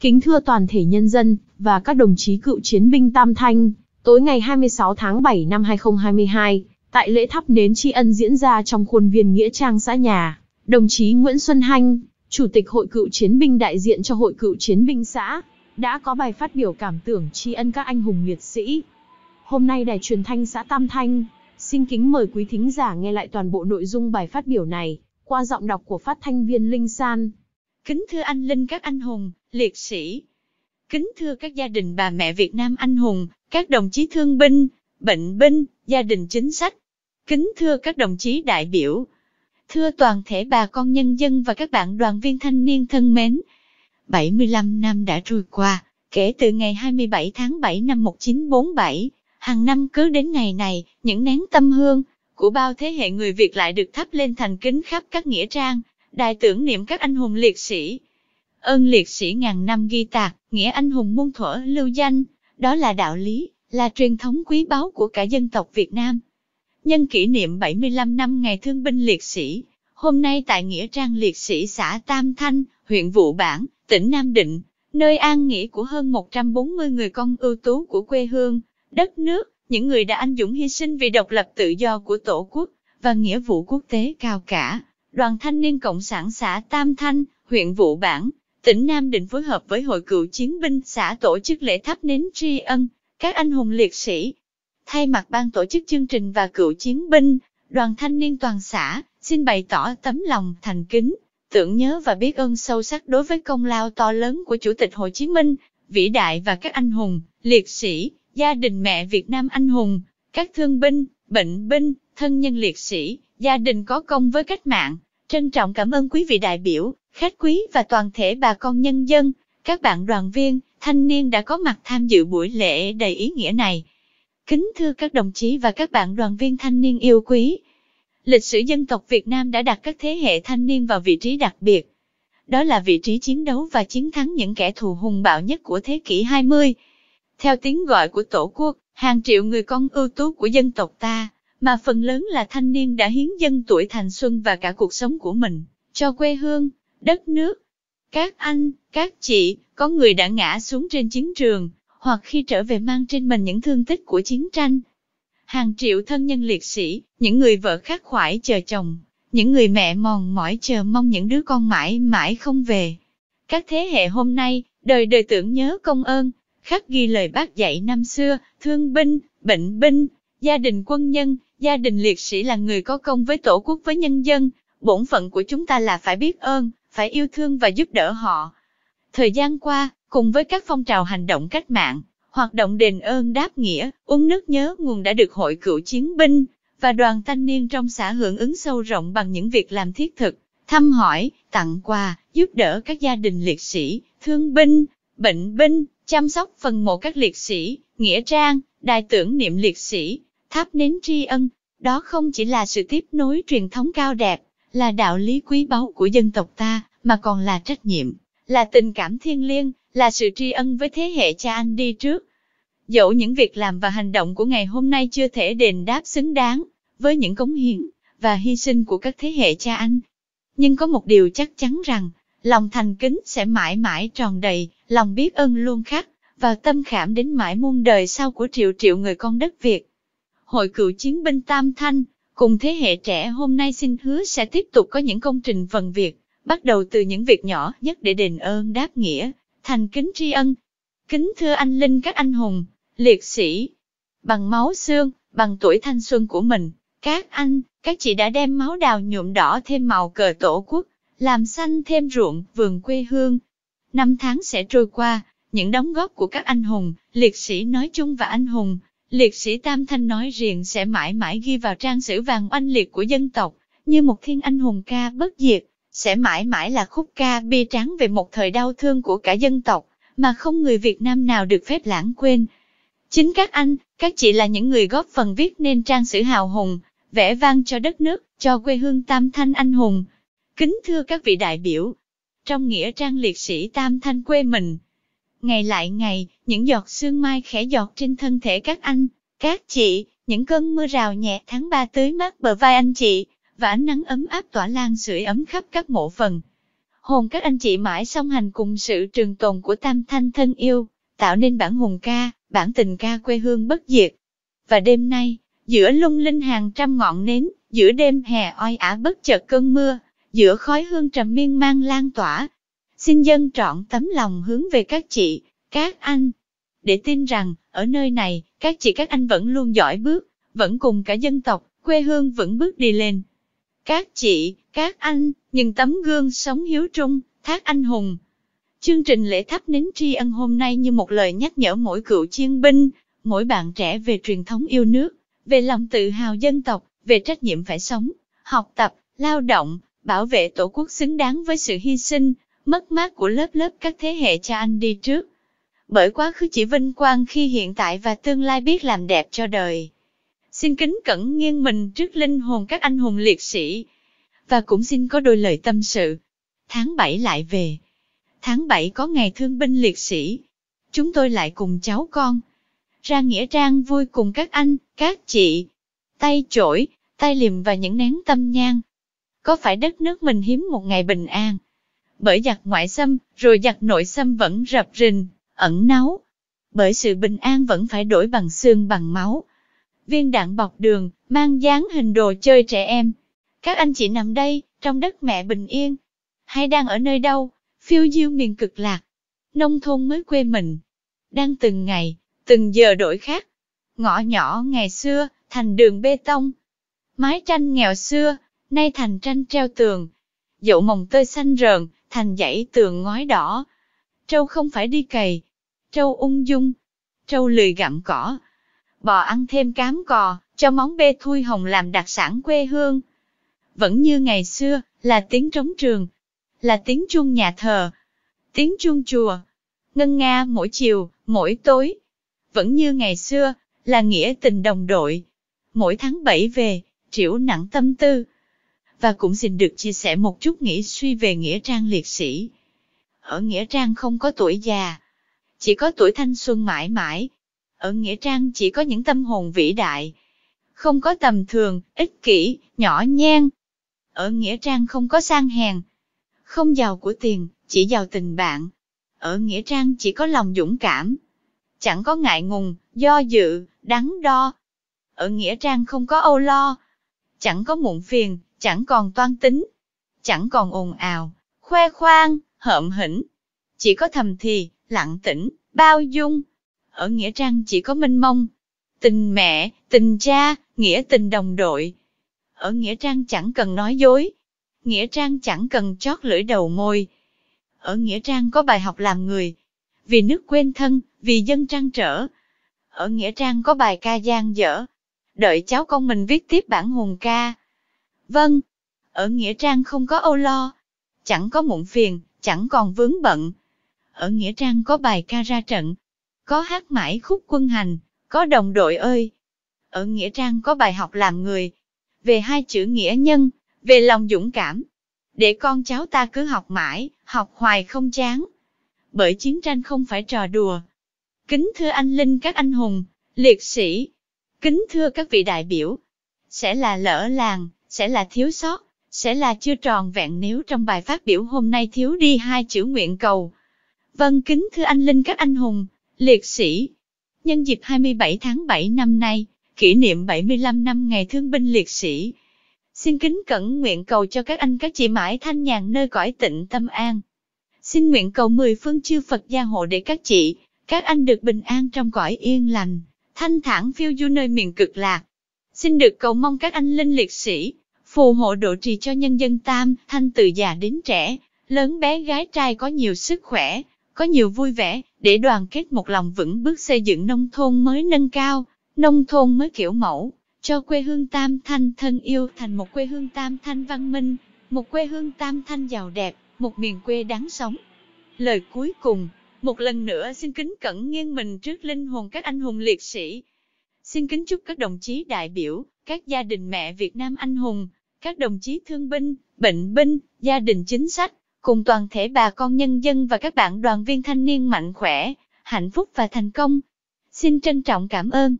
Kính thưa toàn thể nhân dân và các đồng chí cựu chiến binh Tam Thanh, tối ngày 26 tháng 7 năm 2022, tại lễ thắp nến tri ân diễn ra trong khuôn viên nghĩa trang xã nhà, đồng chí Nguyễn Xuân Hanh, Chủ tịch Hội cựu chiến binh đại diện cho Hội cựu chiến binh xã, đã có bài phát biểu cảm tưởng tri ân các anh hùng liệt sĩ. Hôm nay Đài truyền thanh xã Tam Thanh xin kính mời quý thính giả nghe lại toàn bộ nội dung bài phát biểu này qua giọng đọc của phát thanh viên Linh San. Kính thưa anh Linh các anh hùng, liệt sĩ. Kính thưa các gia đình bà mẹ Việt Nam anh hùng, các đồng chí thương binh, bệnh binh, gia đình chính sách. Kính thưa các đồng chí đại biểu. Thưa toàn thể bà con nhân dân và các bạn đoàn viên thanh niên thân mến. 75 năm đã trôi qua, kể từ ngày 27 tháng 7 năm 1947, hàng năm cứ đến ngày này, những nén tâm hương của bao thế hệ người Việt lại được thắp lên thành kính khắp các nghĩa trang, đài tưởng niệm các anh hùng liệt sĩ, ơn liệt sĩ ngàn năm ghi tạc, nghĩa anh hùng muôn thuở lưu danh, đó là đạo lý, là truyền thống quý báu của cả dân tộc Việt Nam. Nhân kỷ niệm 75 năm ngày thương binh liệt sĩ, hôm nay tại Nghĩa Trang Liệt sĩ xã Tam Thanh, huyện Vụ Bản, tỉnh Nam Định, nơi an nghỉ của hơn 140 người con ưu tú của quê hương, đất nước, những người đã anh dũng hy sinh vì độc lập tự do của Tổ quốc và nghĩa vụ quốc tế cao cả. Đoàn Thanh niên Cộng sản xã Tam Thanh, huyện Vụ Bản, tỉnh Nam Định phối hợp với Hội Cựu Chiến binh xã tổ chức lễ thắp nến tri ân các anh hùng liệt sĩ. Thay mặt ban tổ chức chương trình và cựu chiến binh, đoàn thanh niên toàn xã xin bày tỏ tấm lòng thành kính, tưởng nhớ và biết ơn sâu sắc đối với công lao to lớn của Chủ tịch Hồ Chí Minh, vĩ đại và các anh hùng, liệt sĩ, gia đình mẹ Việt Nam anh hùng, các thương binh, bệnh binh, thân nhân liệt sĩ, gia đình có công với cách mạng. Trân trọng cảm ơn quý vị đại biểu khách quý và toàn thể bà con nhân dân, các bạn đoàn viên, thanh niên đã có mặt tham dự buổi lễ đầy ý nghĩa này. Kính thưa các đồng chí và các bạn đoàn viên thanh niên yêu quý, lịch sử dân tộc Việt Nam đã đặt các thế hệ thanh niên vào vị trí đặc biệt. Đó là vị trí chiến đấu và chiến thắng những kẻ thù hùng bạo nhất của thế kỷ 20. Theo tiếng gọi của Tổ quốc, hàng triệu người con ưu tú của dân tộc ta, mà phần lớn là thanh niên đã hiến dân tuổi thành xuân và cả cuộc sống của mình, cho quê hương, đất nước. Các anh, các chị, có người đã ngã xuống trên chiến trường, hoặc khi trở về mang trên mình những thương tích của chiến tranh. Hàng triệu thân nhân liệt sĩ, những người vợ khát khoải chờ chồng, những người mẹ mòn mỏi chờ mong những đứa con mãi mãi không về. Các thế hệ hôm nay, đời đời tưởng nhớ công ơn, khắc ghi lời bác dạy năm xưa, thương binh, bệnh binh, gia đình quân nhân, gia đình liệt sĩ là người có công với tổ quốc với nhân dân, bổn phận của chúng ta là phải biết ơn, phải yêu thương và giúp đỡ họ. Thời gian qua, cùng với các phong trào hành động cách mạng, hoạt động đền ơn đáp nghĩa, uống nước nhớ nguồn đã được hội cựu chiến binh và đoàn thanh niên trong xã hưởng ứng sâu rộng bằng những việc làm thiết thực, thăm hỏi, tặng quà, giúp đỡ các gia đình liệt sĩ, thương binh, bệnh binh, chăm sóc phần mộ các liệt sĩ, nghĩa trang, đài tưởng niệm liệt sĩ, tháp nến tri ân. Đó không chỉ là sự tiếp nối truyền thống cao đẹp, là đạo lý quý báu của dân tộc ta, mà còn là trách nhiệm, là tình cảm thiêng liêng, là sự tri ân với thế hệ cha anh đi trước. Dẫu những việc làm và hành động của ngày hôm nay chưa thể đền đáp xứng đáng với những cống hiến và hy sinh của các thế hệ cha anh, nhưng có một điều chắc chắn rằng, lòng thành kính sẽ mãi mãi tròn đầy, lòng biết ơn luôn khắc vào tâm khảm đến mãi muôn đời sau của triệu triệu người con đất Việt. Hội cựu chiến binh Tam Thanh, cùng thế hệ trẻ hôm nay xin hứa sẽ tiếp tục có những công trình phần việc, bắt đầu từ những việc nhỏ nhất để đền ơn đáp nghĩa, thành kính tri ân. Kính thưa anh linh các anh hùng, liệt sĩ, bằng máu xương, bằng tuổi thanh xuân của mình, các anh, các chị đã đem máu đào nhuộm đỏ thêm màu cờ tổ quốc, làm xanh thêm ruộng, vườn quê hương. Năm tháng sẽ trôi qua, những đóng góp của các anh hùng, liệt sĩ nói chung và anh hùng, liệt sĩ Tam Thanh nói riêng sẽ mãi mãi ghi vào trang sử vàng oanh liệt của dân tộc, như một thiên anh hùng ca bất diệt sẽ mãi mãi là khúc ca bi tráng về một thời đau thương của cả dân tộc, mà không người Việt Nam nào được phép lãng quên. Chính các anh, các chị là những người góp phần viết nên trang sử hào hùng, vẽ vang cho đất nước, cho quê hương Tam Thanh anh hùng. Kính thưa các vị đại biểu, trong nghĩa trang liệt sĩ Tam Thanh quê mình, ngày lại ngày, những giọt sương mai khẽ giọt trên thân thể các anh, các chị, những cơn mưa rào nhẹ tháng 3 tới mát bờ vai anh chị, và ánh nắng ấm áp tỏa lan sưởi ấm khắp các mộ phần. Hồn các anh chị mãi song hành cùng sự trường tồn của tam thanh thân yêu, tạo nên bản hùng ca, bản tình ca quê hương bất diệt. Và đêm nay, giữa lung linh hàng trăm ngọn nến, giữa đêm hè oi ả bất chợt cơn mưa, giữa khói hương trầm miên mang lan tỏa. Xin dân trọn tấm lòng hướng về các chị, các anh, để tin rằng, ở nơi này, các chị các anh vẫn luôn giỏi bước, vẫn cùng cả dân tộc, quê hương vẫn bước đi lên các chị, các anh, nhìn tấm gương sống hiếu trung, thác anh hùng. Chương trình lễ thắp nến tri ân hôm nay như một lời nhắc nhở mỗi cựu chiến binh, mỗi bạn trẻ về truyền thống yêu nước, về lòng tự hào dân tộc, về trách nhiệm phải sống, học tập, lao động, bảo vệ tổ quốc xứng đáng với sự hy sinh, mất mát của lớp lớp các thế hệ cha anh đi trước. Bởi quá khứ chỉ vinh quang khi hiện tại và tương lai biết làm đẹp cho đời xin kính cẩn nghiêng mình trước linh hồn các anh hùng liệt sĩ. Và cũng xin có đôi lời tâm sự. Tháng 7 lại về. Tháng 7 có ngày thương binh liệt sĩ. Chúng tôi lại cùng cháu con. Ra Nghĩa Trang vui cùng các anh, các chị. Tay chổi, tay liềm và những nén tâm nhang. Có phải đất nước mình hiếm một ngày bình an? Bởi giặc ngoại xâm, rồi giặc nội xâm vẫn rập rình, ẩn náu. Bởi sự bình an vẫn phải đổi bằng xương bằng máu viên đạn bọc đường, mang dáng hình đồ chơi trẻ em. Các anh chị nằm đây, trong đất mẹ bình yên, hay đang ở nơi đâu, phiêu diêu miền cực lạc, nông thôn mới quê mình. Đang từng ngày, từng giờ đổi khác. Ngõ nhỏ ngày xưa, thành đường bê tông. Mái tranh nghèo xưa, nay thành tranh treo tường. Dậu mồng tơi xanh rờn, thành dãy tường ngói đỏ. Trâu không phải đi cày. Trâu ung dung. Trâu lười gặm cỏ, bò ăn thêm cám cò, cho món bê thui hồng làm đặc sản quê hương. Vẫn như ngày xưa, là tiếng trống trường, là tiếng chuông nhà thờ, tiếng chuông chùa, ngân nga mỗi chiều, mỗi tối. Vẫn như ngày xưa, là nghĩa tình đồng đội. Mỗi tháng bảy về, triểu nặng tâm tư. Và cũng xin được chia sẻ một chút nghĩ suy về Nghĩa Trang liệt sĩ. Ở Nghĩa Trang không có tuổi già, chỉ có tuổi thanh xuân mãi mãi, ở Nghĩa Trang chỉ có những tâm hồn vĩ đại, không có tầm thường, ích kỷ, nhỏ nhen. Ở Nghĩa Trang không có sang hèn, không giàu của tiền, chỉ giàu tình bạn. Ở Nghĩa Trang chỉ có lòng dũng cảm, chẳng có ngại ngùng, do dự, đắn đo. Ở Nghĩa Trang không có âu lo, chẳng có muộn phiền, chẳng còn toan tính, chẳng còn ồn ào, khoe khoang, hợm hỉnh. Chỉ có thầm thì, lặng tĩnh, bao dung, ở Nghĩa Trang chỉ có mênh mông. Tình mẹ, tình cha, nghĩa tình đồng đội. Ở Nghĩa Trang chẳng cần nói dối. Nghĩa Trang chẳng cần chót lưỡi đầu môi. Ở Nghĩa Trang có bài học làm người. Vì nước quên thân, vì dân trang trở. Ở Nghĩa Trang có bài ca gian dở. Đợi cháu con mình viết tiếp bản hùng ca. Vâng, ở Nghĩa Trang không có âu lo. Chẳng có mụn phiền, chẳng còn vướng bận. Ở Nghĩa Trang có bài ca ra trận, có hát mãi khúc quân hành, có đồng đội ơi. Ở Nghĩa Trang có bài học làm người, về hai chữ nghĩa nhân, về lòng dũng cảm. Để con cháu ta cứ học mãi, học hoài không chán. Bởi chiến tranh không phải trò đùa. Kính thưa anh Linh các anh hùng, liệt sĩ. Kính thưa các vị đại biểu. Sẽ là lỡ làng, sẽ là thiếu sót, sẽ là chưa tròn vẹn nếu trong bài phát biểu hôm nay thiếu đi hai chữ nguyện cầu. Vâng kính thưa anh Linh các anh hùng, liệt sĩ. Nhân dịp 27 tháng 7 năm nay, kỷ niệm 75 năm Ngày Thương binh Liệt sĩ, xin kính cẩn nguyện cầu cho các anh các chị mãi thanh nhàn nơi cõi tịnh tâm an. Xin nguyện cầu mười phương chư Phật gia hộ để các chị, các anh được bình an trong cõi yên lành, thanh thản phiêu du nơi miền cực lạc. Xin được cầu mong các anh linh liệt sĩ, phù hộ độ trì cho nhân dân tam, thanh từ già đến trẻ, lớn bé gái trai có nhiều sức khỏe, có nhiều vui vẻ, để đoàn kết một lòng vững bước xây dựng nông thôn mới nâng cao, nông thôn mới kiểu mẫu, cho quê hương Tam Thanh thân yêu thành một quê hương Tam Thanh văn minh, một quê hương Tam Thanh giàu đẹp, một miền quê đáng sống. Lời cuối cùng, một lần nữa xin kính cẩn nghiêng mình trước linh hồn các anh hùng liệt sĩ. Xin kính chúc các đồng chí đại biểu, các gia đình mẹ Việt Nam anh hùng, các đồng chí thương binh, bệnh binh, gia đình chính sách, cùng toàn thể bà con nhân dân và các bạn đoàn viên thanh niên mạnh khỏe, hạnh phúc và thành công. Xin trân trọng cảm ơn.